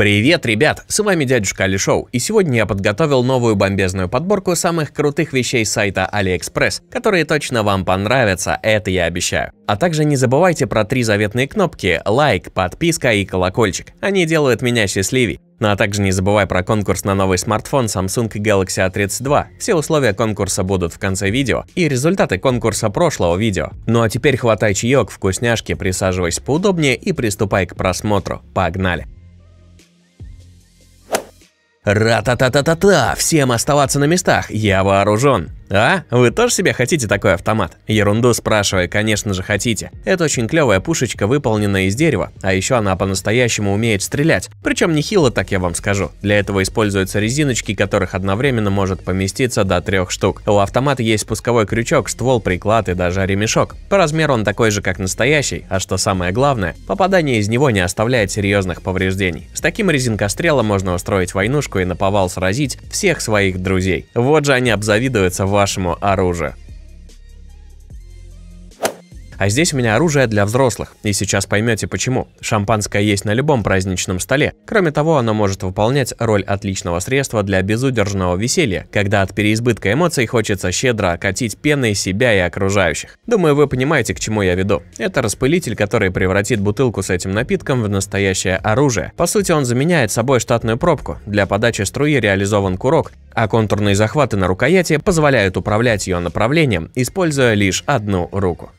Привет, ребят! С вами дядюшка Али Шоу, и сегодня я подготовил новую бомбезную подборку самых крутых вещей с сайта AliExpress, которые точно вам понравятся, это я обещаю. А также не забывайте про три заветные кнопки – лайк, подписка и колокольчик. Они делают меня счастливей. Ну а также не забывай про конкурс на новый смартфон Samsung Galaxy A32. Все условия конкурса будут в конце видео и результаты конкурса прошлого видео. Ну а теперь хватай чаек, вкусняшки, присаживайся поудобнее и приступай к просмотру. Погнали! Ра-та-та-та-та-та! Всем оставаться на местах, я вооружен. А? Вы тоже себе хотите такой автомат? Ерунду спрашивая, конечно же хотите. Это очень клевая пушечка, выполненная из дерева, а еще она по-настоящему умеет стрелять. Причем нехило, так я вам скажу. Для этого используются резиночки, которых одновременно может поместиться до трех штук. У автомата есть спусковой крючок, ствол, приклад и даже ремешок. По размеру он такой же, как настоящий, а что самое главное, попадание из него не оставляет серьезных повреждений. С таким резинкострелом можно устроить войнушку вперемешку и наповал сразить всех своих друзей. Вот же они обзавидуются вашему оружию. А здесь у меня оружие для взрослых, и сейчас поймете почему. Шампанское есть на любом праздничном столе. Кроме того, оно может выполнять роль отличного средства для безудержного веселья, когда от переизбытка эмоций хочется щедро окатить пеной себя и окружающих. Думаю, вы понимаете, к чему я веду. Это распылитель, который превратит бутылку с этим напитком в настоящее оружие. По сути, он заменяет собой штатную пробку. Для подачи струи реализован курок, а контурные захваты на рукояти позволяют управлять ее направлением, используя лишь одну руку.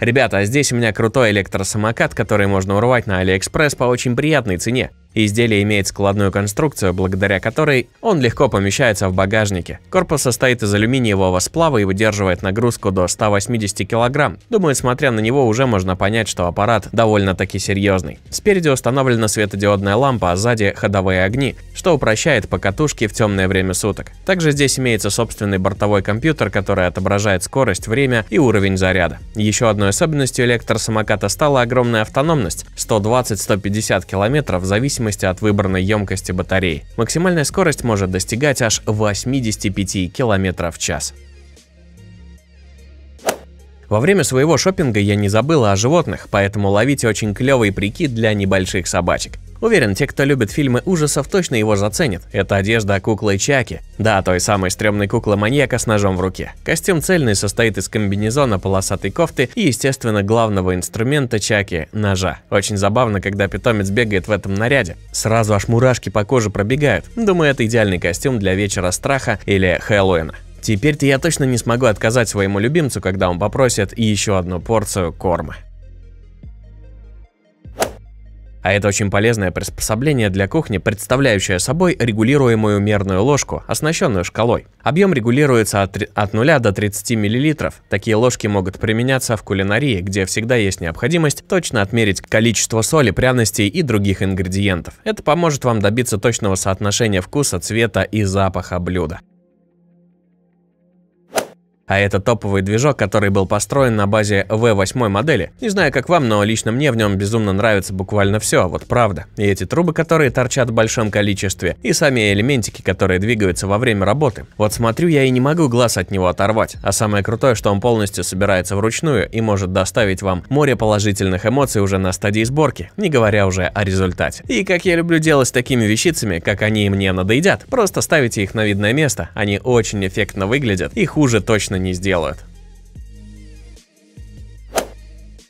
Ребята, а здесь у меня крутой электросамокат, который можно урвать на Алиэкспресс по очень приятной цене. Изделие имеет складную конструкцию, благодаря которой он легко помещается в багажнике. Корпус состоит из алюминиевого сплава и выдерживает нагрузку до 180 кг. Думаю, смотря на него, уже можно понять, что аппарат довольно-таки серьезный. Спереди установлена светодиодная лампа, а сзади ходовые огни, что упрощает покатушки в темное время суток. Также здесь имеется собственный бортовой компьютер, который отображает скорость, время и уровень заряда. Еще одной особенностью электросамоката стала огромная автономность – 120-150 км в зависимости зависимости от выбранной емкости батареи. Максимальная скорость может достигать аж 85 км в час. Во время своего шопинга я не забыла о животных, поэтому ловите очень клевый прикид для небольших собачек. Уверен, те, кто любит фильмы ужасов, точно его заценят. Это одежда куклы Чаки. Да, той самой стрёмной куклы-маньяка с ножом в руке. Костюм цельный состоит из комбинезона, полосатой кофты и, естественно, главного инструмента Чаки – ножа. Очень забавно, когда питомец бегает в этом наряде. Сразу аж мурашки по коже пробегают. Думаю, это идеальный костюм для вечера страха или Хэллоуина. Теперь-то я точно не смогу отказать своему любимцу, когда он попросит еще одну порцию корма. А это очень полезное приспособление для кухни, представляющее собой регулируемую мерную ложку, оснащенную шкалой. Объем регулируется от, от 0 до 30 мл. Такие ложки могут применяться в кулинарии, где всегда есть необходимость точно отмерить количество соли, пряностей и других ингредиентов. Это поможет вам добиться точного соотношения вкуса, цвета и запаха блюда. А это топовый движок, который был построен на базе V8 модели. Не знаю, как вам, но лично мне в нем безумно нравится буквально все, вот правда. И эти трубы, которые торчат в большом количестве, и сами элементики, которые двигаются во время работы. Вот смотрю я и не могу глаз от него оторвать. А самое крутое, что он полностью собирается вручную и может доставить вам море положительных эмоций уже на стадии сборки, не говоря уже о результате. И как я люблю делать с такими вещицами, как они мне надоедят, просто ставите их на видное место, они очень эффектно выглядят и хуже точно точно не сделает.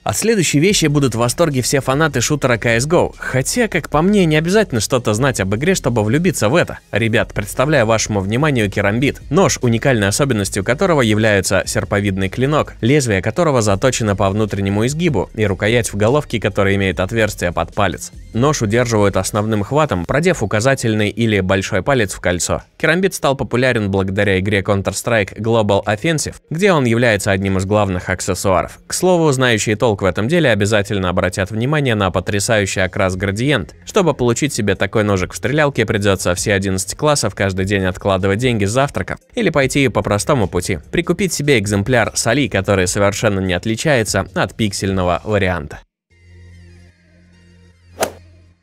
От а следующей вещи будут в восторге все фанаты шутера CSGO, хотя, как по мне, не обязательно что-то знать об игре, чтобы влюбиться в это. Ребят, представляю вашему вниманию керамбит, нож, уникальной особенностью которого является серповидный клинок, лезвие которого заточено по внутреннему изгибу и рукоять в головке, которая имеет отверстие под палец. Нож удерживают основным хватом, продев указательный или большой палец в кольцо. Керамбит стал популярен благодаря игре Counter-Strike Global Offensive, где он является одним из главных аксессуаров. К слову, знающие толк толк в этом деле, обязательно обратят внимание на потрясающий окрас градиент. Чтобы получить себе такой ножик в стрелялке, придется все 11 классов каждый день откладывать деньги с завтрака. Или пойти по простому пути. Прикупить себе экземпляр соли, который совершенно не отличается от пиксельного варианта.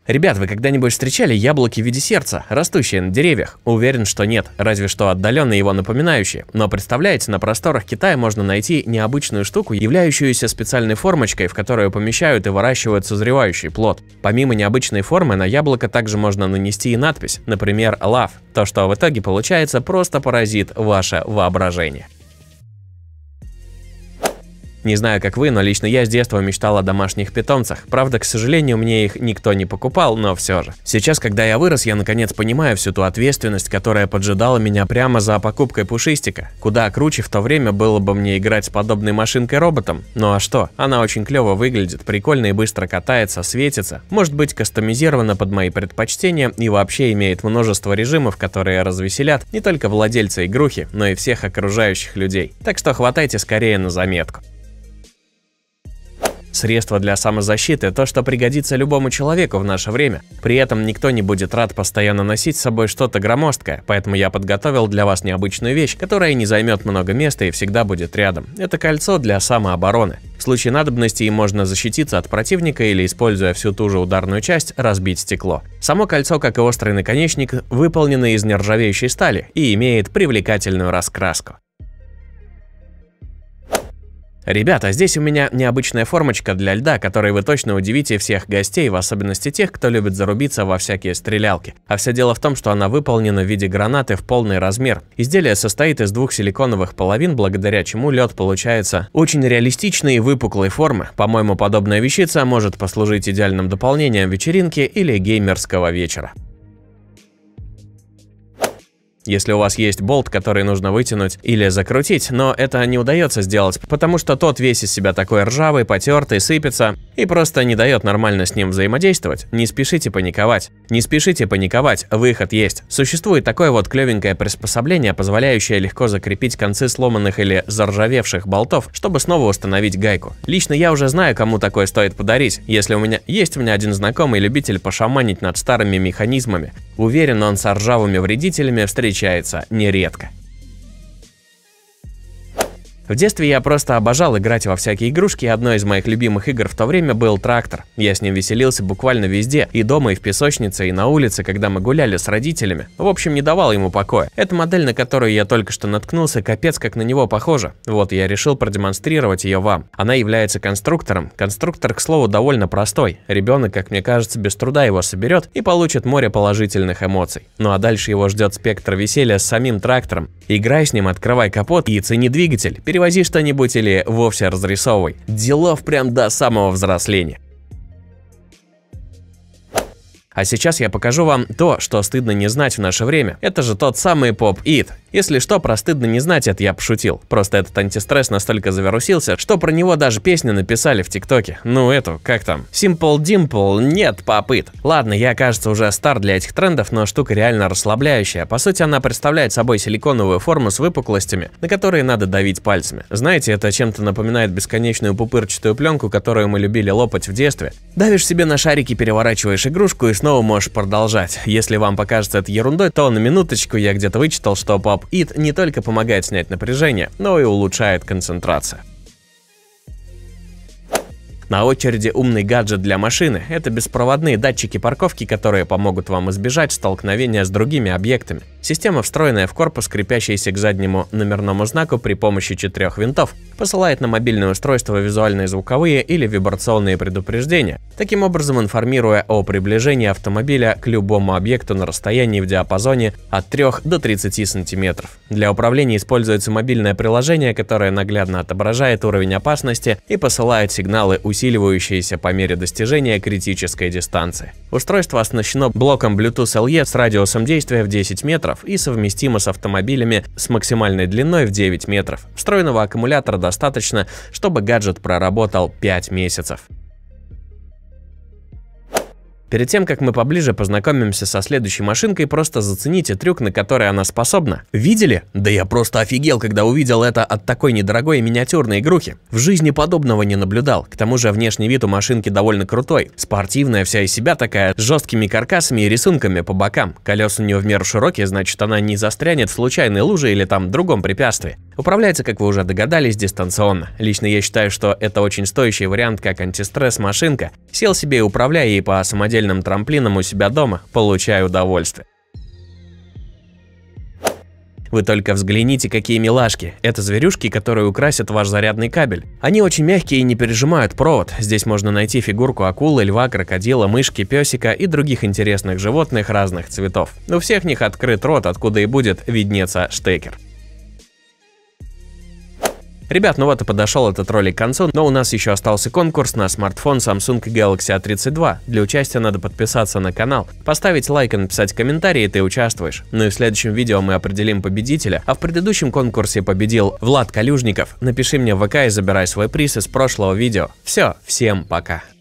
Ребят, вы когда-нибудь встречали яблоки в виде сердца, растущие на деревьях? Уверен, что нет, разве что отдаленно его напоминающие. Но представляете, на просторах Китая можно найти необычную штуку, являющуюся специальной формочкой, в которую помещают и выращивают созревающий плод. Помимо необычной формы, на яблоко также можно нанести и надпись, например, «Love». То, что в итоге получается, просто поразит ваше воображение. Не знаю, как вы, но лично я с детства мечтал о домашних питомцах. Правда, к сожалению, мне их никто не покупал, но все же. Сейчас, когда я вырос, я наконец понимаю всю ту ответственность, которая поджидала меня прямо за покупкой пушистика. Куда круче в то время было бы мне играть с подобной машинкой-роботом. Ну а что? Она очень клево выглядит, прикольно и быстро катается, светится, может быть кастомизирована под мои предпочтения и вообще имеет множество режимов, которые развеселят не только владельца игрухи, но и всех окружающих людей. Так что хватайте скорее на заметку. Средство для самозащиты – то, что пригодится любому человеку в наше время. При этом никто не будет рад постоянно носить с собой что-то громоздкое, поэтому я подготовил для вас необычную вещь, которая не займет много места и всегда будет рядом. Это кольцо для самообороны. В случае надобности им можно защититься от противника или, используя всю ту же ударную часть, разбить стекло. Само кольцо, как и острый наконечник, выполнено из нержавеющей стали и имеет привлекательную раскраску. Ребята, здесь у меня необычная формочка для льда, которой вы точно удивите всех гостей, в особенности тех, кто любит зарубиться во всякие стрелялки. А все дело в том, что она выполнена в виде гранаты в полный размер. Изделие состоит из двух силиконовых половин, благодаря чему лед получается очень реалистичной и выпуклой формы. По-моему, подобная вещица может послужить идеальным дополнением вечеринки или геймерского вечера если у вас есть болт, который нужно вытянуть или закрутить, но это не удается сделать, потому что тот весь из себя такой ржавый, потертый, сыпется и просто не дает нормально с ним взаимодействовать. Не спешите паниковать. Не спешите паниковать, выход есть. Существует такое вот клевенькое приспособление, позволяющее легко закрепить концы сломанных или заржавевших болтов, чтобы снова установить гайку. Лично я уже знаю, кому такое стоит подарить, если у меня... Есть у меня один знакомый любитель пошаманить над старыми механизмами. Уверен, он с ржавыми вредителями встречается нередко. В детстве я просто обожал играть во всякие игрушки, и одной из моих любимых игр в то время был трактор. Я с ним веселился буквально везде, и дома, и в песочнице, и на улице, когда мы гуляли с родителями. В общем, не давал ему покоя. Эта модель, на которую я только что наткнулся, капец как на него похожа. Вот я решил продемонстрировать ее вам. Она является конструктором. Конструктор, к слову, довольно простой. Ребенок, как мне кажется, без труда его соберет и получит море положительных эмоций. Ну а дальше его ждет спектр веселья с самим трактором. Играй с ним, открывай капот и цени двигатель перевози что-нибудь или вовсе разрисовывай. Делов прям до самого взросления. А сейчас я покажу вам то, что стыдно не знать в наше время. Это же тот самый поп It. Если что, про стыдно не знать это я пошутил. Просто этот антистресс настолько завирусился, что про него даже песни написали в ТикТоке. Ну эту, как там? Simple Dimple, нет, попыт. Ладно, я, кажется, уже стар для этих трендов, но штука реально расслабляющая. По сути, она представляет собой силиконовую форму с выпуклостями, на которые надо давить пальцами. Знаете, это чем-то напоминает бесконечную пупырчатую пленку, которую мы любили лопать в детстве. Давишь себе на шарики, переворачиваешь игрушку и снова можешь продолжать. Если вам покажется это ерундой, то на минуточку я где-то вычитал, что поп-ит не только помогает снять напряжение, но и улучшает концентрацию. На очереди умный гаджет для машины – это беспроводные датчики парковки, которые помогут вам избежать столкновения с другими объектами. Система, встроенная в корпус, крепящаяся к заднему номерному знаку при помощи четырех винтов, посылает на мобильное устройство визуальные звуковые или вибрационные предупреждения, таким образом информируя о приближении автомобиля к любому объекту на расстоянии в диапазоне от 3 до 30 сантиметров. Для управления используется мобильное приложение, которое наглядно отображает уровень опасности и посылает сигналы усиления усиливающаяся по мере достижения критической дистанции. Устройство оснащено блоком Bluetooth LE с радиусом действия в 10 метров и совместимо с автомобилями с максимальной длиной в 9 метров. Встроенного аккумулятора достаточно, чтобы гаджет проработал 5 месяцев. Перед тем, как мы поближе познакомимся со следующей машинкой, просто зацените трюк, на который она способна. Видели? Да я просто офигел, когда увидел это от такой недорогой миниатюрной игрухи. В жизни подобного не наблюдал. К тому же внешний вид у машинки довольно крутой. Спортивная вся из себя такая, с жесткими каркасами и рисунками по бокам. Колеса у нее в меру широкие, значит она не застрянет в случайной луже или там другом препятствии. Управляется, как вы уже догадались, дистанционно. Лично я считаю, что это очень стоящий вариант как антистресс-машинка. Сел себе и управляя ей по самодельным трамплинам у себя дома, получаю удовольствие. Вы только взгляните, какие милашки. Это зверюшки, которые украсят ваш зарядный кабель. Они очень мягкие и не пережимают провод. Здесь можно найти фигурку акулы, льва, крокодила, мышки, песика и других интересных животных разных цветов. У всех них открыт рот, откуда и будет виднеться штекер. Ребят, ну вот и подошел этот ролик к концу, но у нас еще остался конкурс на смартфон Samsung Galaxy A32. Для участия надо подписаться на канал, поставить лайк и написать комментарий, и ты участвуешь. Ну и в следующем видео мы определим победителя, а в предыдущем конкурсе победил Влад Калюжников. Напиши мне в ВК и забирай свой приз из прошлого видео. Все, всем пока.